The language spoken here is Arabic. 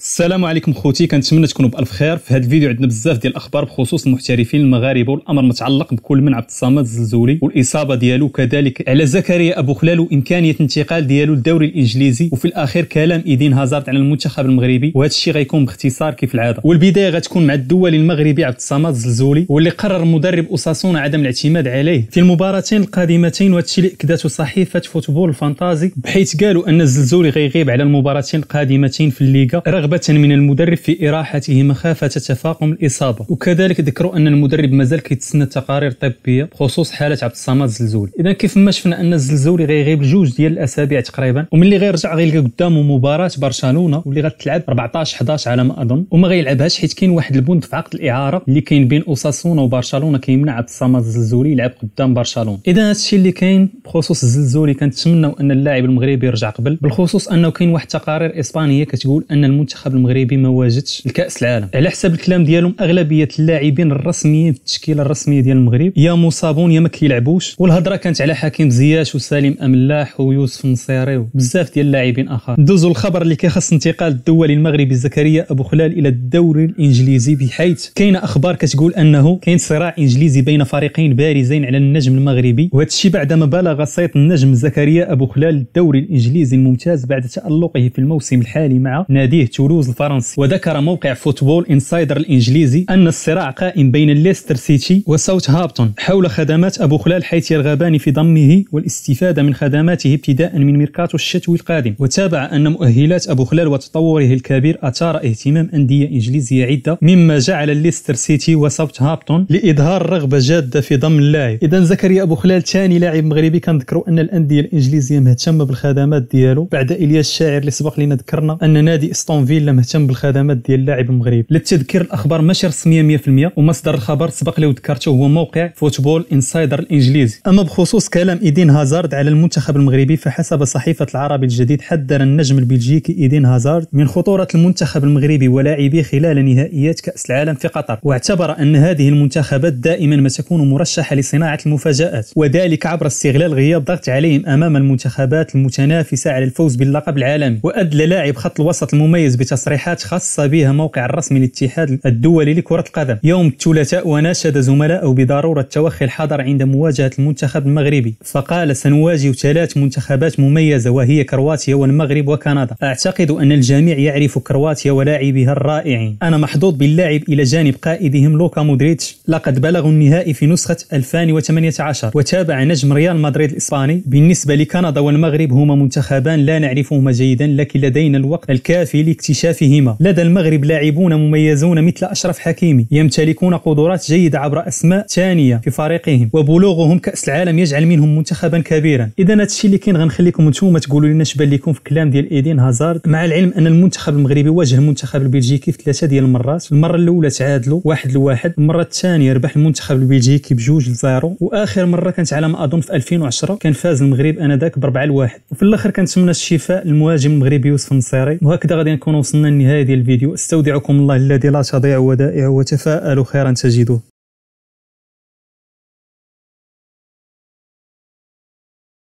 السلام عليكم خوتي كنتمنى تكونوا بالف خير في هذا الفيديو عندنا بزاف ديال الاخبار بخصوص المحترفين المغاربه والامر متعلق بكل من عبد الصمد الزلزولي والاصابه ديالو كذلك على زكريا ابو خلال وامكانيه انتقال ديالو للدوري الانجليزي وفي الاخير كلام ايدين هازارد على المنتخب المغربي وهذا الشيء غيكون باختصار كيف العاده والبدايه غتكون مع الدولي المغربي عبد الصمد الزلزولي واللي قرر مدرب اوساسونا عدم الاعتماد عليه في المباراتين القادمتين وهذا الشيء اللي اكدته صحيفه فوتبول الفانتازي بحيث قالوا ان الزلزولي غيغيب على المباراتين القادمتين في الليغا رغبة من المدرب في إراحته مخافة تفاقم الإصابة وكذلك ذكروا أن المدرب مازال كيتسنى التقارير الطبية بخصوص حالة عبد الصمد الزلزول إذا كيف ما شفنا أن الزلزولي غيغيب جوج ديال الأسابيع تقريبا وملي غيرجع غيلقى قدامه مباراة برشلونة واللي غتلعب 14 11 على ما أظن وما غيلعبهاش حيت كاين واحد البند في عقد الإعارة اللي كاين بين أوساسونا وبرشلونة كيمنع عبد الصمد الزلزولي يلعب قدام برشلونة إذا هذا الشيء اللي كاين بخصوص الزلزولي كنتمناو أن اللاعب المغربي يرجع قبل بالخصوص أنه كاين واحد التقارير إسبانية كتقول أن المنتخب المنتخب المغربي ما واجدش لكاس العالم على حسب الكلام ديالهم اغلبيه اللاعبين الرسميين في التشكيله الرسميه ديال المغرب يا مصابون يا ما كيلعبوش والهضره كانت على حكيم زياش وسالم املاح ويوسف النصيري وبزاف ديال اللاعبين اخر ندوزو الخبر اللي كيخص انتقال الدولي المغربي زكريا ابو خلال الى الدوري الانجليزي بحيث كاينه اخبار كتقول انه كاين صراع انجليزي بين فريقين بارزين على النجم المغربي وهذا الشيء بعدما بلغ صيت النجم زكريا ابو خلال الدوري الانجليزي الممتاز بعد تالقه في الموسم الحالي مع ناديه تولوز الفرنسي وذكر موقع فوتبول انسايدر الانجليزي ان الصراع قائم بين ليستر سيتي وساوث هابتون حول خدمات ابو خلال حيث يرغبان في ضمه والاستفاده من خدماته ابتداء من ميركاتو الشتوي القادم وتابع ان مؤهلات ابو خلال وتطوره الكبير اثار اهتمام انديه انجليزيه عده مما جعل ليستر سيتي وساوث هابتون لاظهار رغبه جاده في ضم اللاعب اذا زكريا ابو خلال ثاني لاعب مغربي كنذكروا ان الانديه الانجليزيه مهتمه بالخدمات ديالو بعد الياس الشاعر اللي سبق لنا ذكرنا ان نادي استون فيلا مهتم بالخدمات ديال اللاعب المغربي للتذكير الاخبار ماشي رسميه 100% ومصدر الخبر سبق لي وذكرته هو موقع فوتبول انسايدر الانجليزي اما بخصوص كلام ايدين هازارد على المنتخب المغربي فحسب صحيفه العربي الجديد حذر النجم البلجيكي ايدين هازارد من خطوره المنتخب المغربي ولاعبيه خلال نهائيات كاس العالم في قطر واعتبر ان هذه المنتخبات دائما ما تكون مرشحه لصناعه المفاجات وذلك عبر استغلال غياب ضغط عليهم امام المنتخبات المتنافسه على الفوز باللقب العالمي وادلى لاعب خط الوسط المميز بتصريحات خاصه بها موقع الرسمي للاتحاد الدولي لكره القدم يوم الثلاثاء وناشد زملائه بضروره توخي الحذر عند مواجهه المنتخب المغربي فقال سنواجه ثلاث منتخبات مميزه وهي كرواتيا والمغرب وكندا اعتقد ان الجميع يعرف كرواتيا ولاعبها الرائعين انا محظوظ باللاعب الى جانب قائدهم لوكا مودريتش لقد بلغوا النهائي في نسخه 2018 وتابع نجم ريال مدريد الاسباني بالنسبه لكندا والمغرب هما منتخبان لا نعرفهما جيدا لكن لدينا الوقت الكافي لاكتشاف اكتشافهما لدى المغرب لاعبون مميزون مثل أشرف حكيمي يمتلكون قدرات جيدة عبر أسماء ثانية في فريقهم وبلوغهم كأس العالم يجعل منهم منتخبا كبيرا إذا هذا الشيء اللي كاين غنخليكم نتوما تقولوا لنا شبان لكم في الكلام ديال ايدين هازارد مع العلم أن المنتخب المغربي واجه المنتخب البلجيكي في ثلاثة ديال المرات المرة الأولى تعادلوا واحد لواحد المرة الثانية ربح المنتخب البلجيكي بجوج لزيرو وآخر مرة كانت على ما أظن في 2010 كان فاز المغرب أنذاك 4 لواحد وفي الآخر كنتمنى الشفاء للمهاجم المغربي يوسف النصيري وهكذا غادي نكون وصلنا لنهايه ديال الفيديو استودعكم الله الذي لا تضيع ودائعه وتفاءلوا خيرا تجدوه